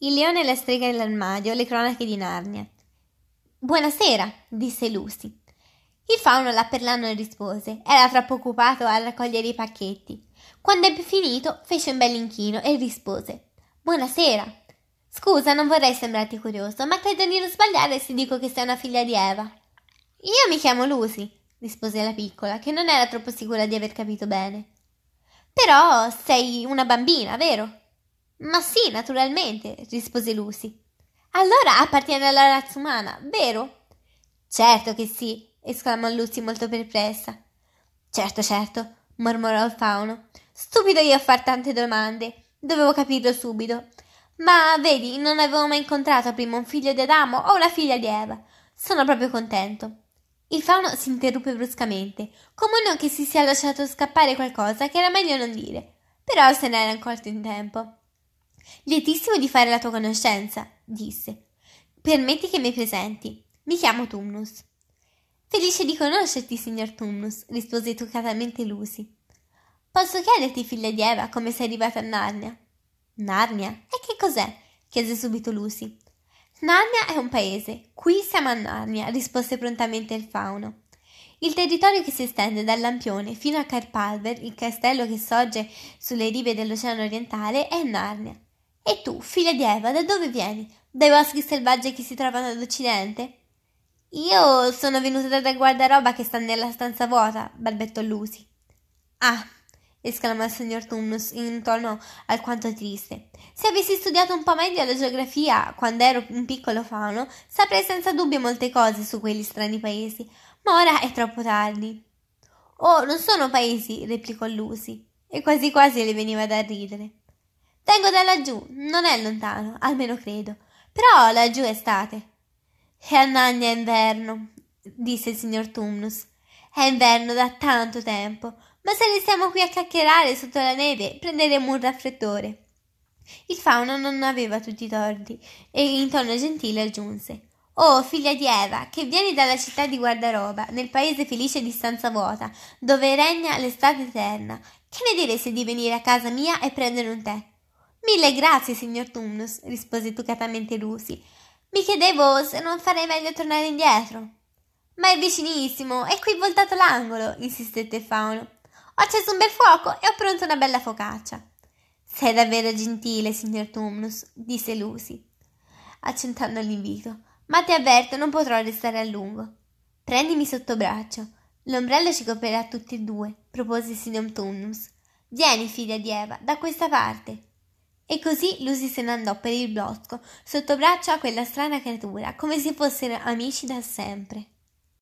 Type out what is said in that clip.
Il leone e la strega nell'armadio, le cronache di Narnia. Buonasera, disse Lucy. Il fauno là per là non rispose, era troppo occupato a raccogliere i pacchetti. Quando ebbe finito, fece un bell'inchino e rispose: Buonasera. Scusa, non vorrei sembrarti curioso, ma credo di non sbagliare se dico che sei una figlia di Eva. Io mi chiamo Lucy, rispose la piccola, che non era troppo sicura di aver capito bene. Però sei una bambina, vero? Ma sì, naturalmente, rispose Lucy. Allora appartiene alla razza umana, vero? Certo che sì, esclamò Lucy molto perplessa. Certo, certo, mormorò il fauno. Stupido io a far tante domande. Dovevo capirlo subito. Ma vedi, non avevo mai incontrato prima un figlio di Adamo o una figlia di Eva. Sono proprio contento. Il fauno si interruppe bruscamente, come uno che si sia lasciato scappare qualcosa che era meglio non dire. Però se n'era accorto in tempo. Lietissimo di fare la tua conoscenza, disse. Permetti che mi presenti. Mi chiamo Tumnus. Felice di conoscerti, signor Tumnus, rispose educatamente Lucy. Posso chiederti, figlia di Eva, come sei arrivata a Narnia? Narnia? E che cos'è? chiese subito Lucy. Narnia è un paese. Qui siamo a Narnia, rispose prontamente il fauno. Il territorio che si estende dal Lampione fino a Carpalver, il castello che sorge sulle rive dell'Oceano Orientale, è Narnia. E tu, figlia di Eva, da dove vieni? Dai boschi selvaggi che si trovano ad occidente? Io sono venuta dal guardaroba che sta nella stanza vuota, balbettò Lucy. Ah, esclamò il signor Tumnus in un tono alquanto triste. Se avessi studiato un po' meglio la geografia quando ero un piccolo fauno, saprei senza dubbio molte cose su quegli strani paesi, ma ora è troppo tardi. Oh, non sono paesi, replicò Lucy, e quasi quasi le veniva da ridere. Vengo da laggiù, non è lontano, almeno credo. Però laggiù è estate. E a Nanni è inverno, disse il signor Tumnus. È inverno da tanto tempo, ma se restiamo qui a chiacchierare sotto la neve prenderemo un raffreddore. Il fauno non aveva tutti i torti e in tono gentile aggiunse Oh, figlia di Eva, che vieni dalla città di Guardaroba, nel paese felice di stanza vuota, dove regna l'estate eterna, che ne diresti di venire a casa mia e prendere un tè? Mille grazie, signor Tumnus, rispose educatamente Lucy. Mi chiedevo se non farei meglio tornare indietro. Ma è vicinissimo, è qui voltato l'angolo, insistette Fauno. Ho acceso un bel fuoco e ho pronta una bella focaccia. Sei davvero gentile, signor Tumnus, disse Lucy, accentando l'invito. Ma ti avverto, non potrò restare a lungo. Prendimi sotto braccio. L'ombrello ci coprirà tutti e due, propose il Signor Tumnus. Vieni, figlia di Eva, da questa parte. E così Lucy se ne andò per il blocco, sotto braccio a quella strana creatura, come se fossero amici da sempre.